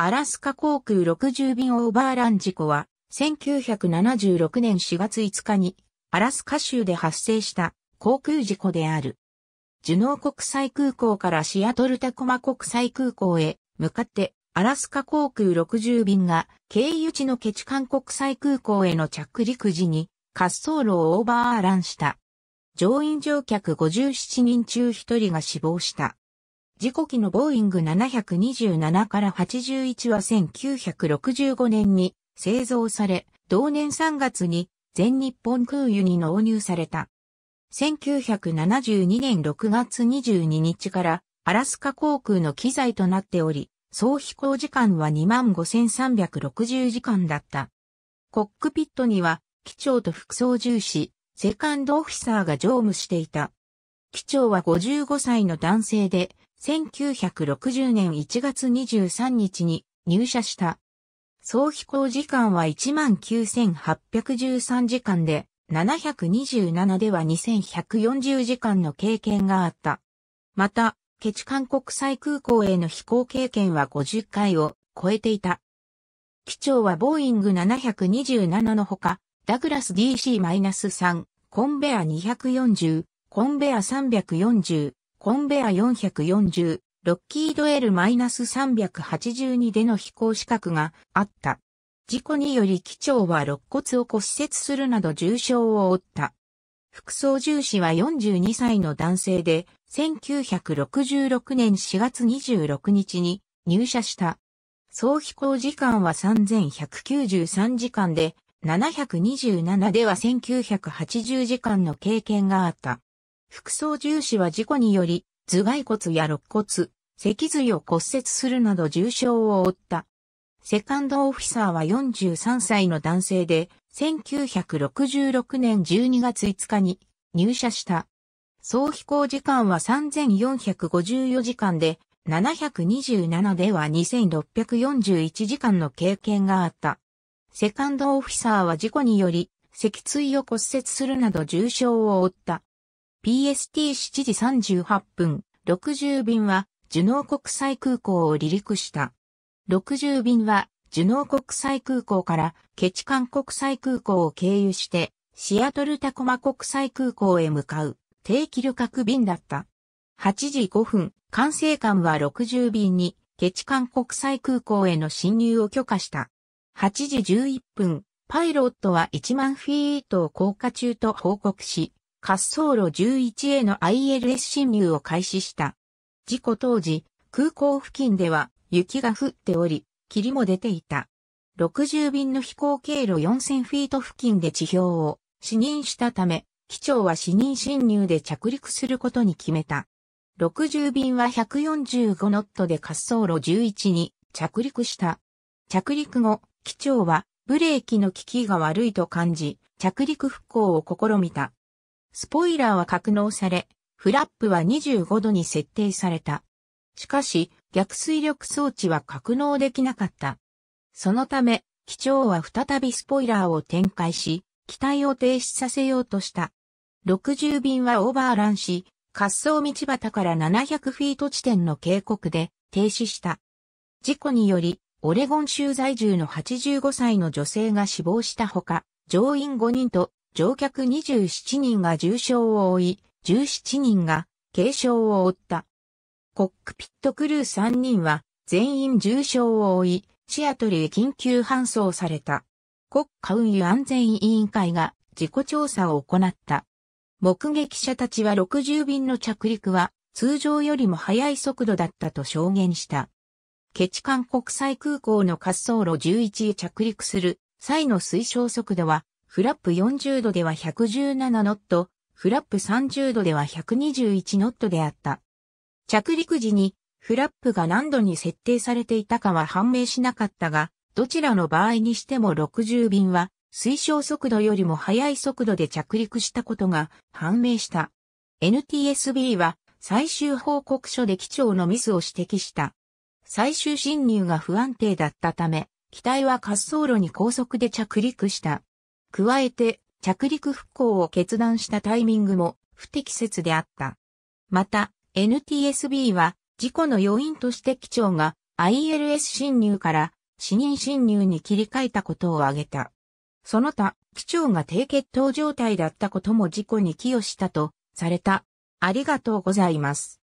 アラスカ航空60便オーバーラン事故は、1976年4月5日に、アラスカ州で発生した航空事故である。ジュノー国際空港からシアトルタコマ国際空港へ向かって、アラスカ航空60便が経由地のケチカン国際空港への着陸時に滑走路をオーバーランした。乗員乗客57人中1人が死亡した。事故機のボーイング727から81は1965年に製造され、同年3月に全日本空輸に納入された。1972年6月22日からアラスカ航空の機材となっており、総飛行時間は25,360時間だった。コックピットには、機長と副操縦士、セカンドオフィサーが乗務していた。機長は55歳の男性で、1960年1月23日に入社した。総飛行時間は19,813時間で、727では2140時間の経験があった。また、ケチカン国際空港への飛行経験は50回を超えていた。機長はボーイング727のほか、ダグラス DC-3、コンベア240、コンベア340、コンベア440、ロッキード L-382 での飛行資格があった。事故により機長は肋骨を骨折するなど重傷を負った。副操縦士は42歳の男性で、1966年4月26日に入社した。総飛行時間は3193時間で、727では1980時間の経験があった。副操縦士は事故により、頭蓋骨や肋骨、脊髄を骨折するなど重傷を負った。セカンドオフィサーは43歳の男性で、1966年12月5日に入社した。総飛行時間は3454時間で、727では2641時間の経験があった。セカンドオフィサーは事故により、脊椎を骨折するなど重傷を負った。PST7 時38分、60便は、ジュノー国際空港を離陸した。60便は、ジュノー国際空港から、ケチカン国際空港を経由して、シアトルタコマ国際空港へ向かう、定期旅客便だった。8時5分、管制官は60便に、ケチカン国際空港への侵入を許可した。8時11分、パイロットは1万フィートを降下中と報告し、滑走路1 1への ILS 侵入を開始した。事故当時、空港付近では雪が降っており、霧も出ていた。60便の飛行経路4000フィート付近で地表を視認したため、機長は視認侵入で着陸することに決めた。60便は145ノットで滑走路11に着陸した。着陸後、機長はブレーキの効きが悪いと感じ、着陸復興を試みた。スポイラーは格納され、フラップは25度に設定された。しかし、逆水力装置は格納できなかった。そのため、機長は再びスポイラーを展開し、機体を停止させようとした。60便はオーバーランし、滑走道端から700フィート地点の警告で停止した。事故により、オレゴン州在住の85歳の女性が死亡したほか、乗員5人と乗客27人が重傷を負い、17人が軽傷を負った。コックピットクルー3人は全員重傷を負い、シアトルへ緊急搬送された。国家運輸安全委員会が事故調査を行った。目撃者たちは60便の着陸は通常よりも速い速度だったと証言した。ケチカン国際空港の滑走路11へ着陸する際の推奨速度はフラップ40度では117ノット、フラップ30度では121ノットであった。着陸時にフラップが何度に設定されていたかは判明しなかったが、どちらの場合にしても60便は推奨速度よりも速い速度で着陸したことが判明した。NTSB は最終報告書で機長のミスを指摘した。最終侵入が不安定だったため、機体は滑走路に高速で着陸した。加えて、着陸復興を決断したタイミングも不適切であった。また、NTSB は事故の要因として機長が ILS 侵入から死人侵入に切り替えたことを挙げた。その他、機長が低血糖状態だったことも事故に寄与したとされた。ありがとうございます。